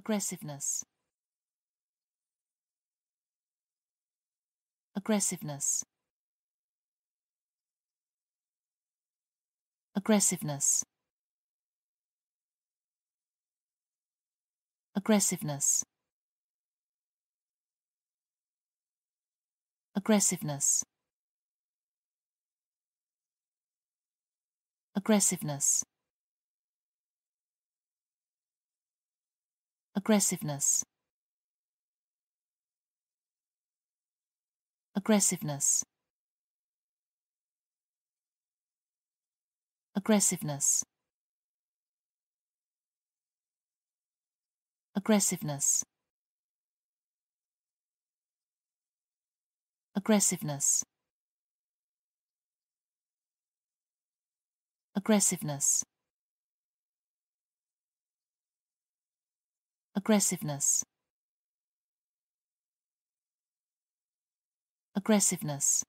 aggressiveness aggressiveness aggressiveness aggressiveness aggressiveness aggressiveness aggressiveness aggressiveness aggressiveness aggressiveness aggressiveness aggressiveness aggressiveness aggressiveness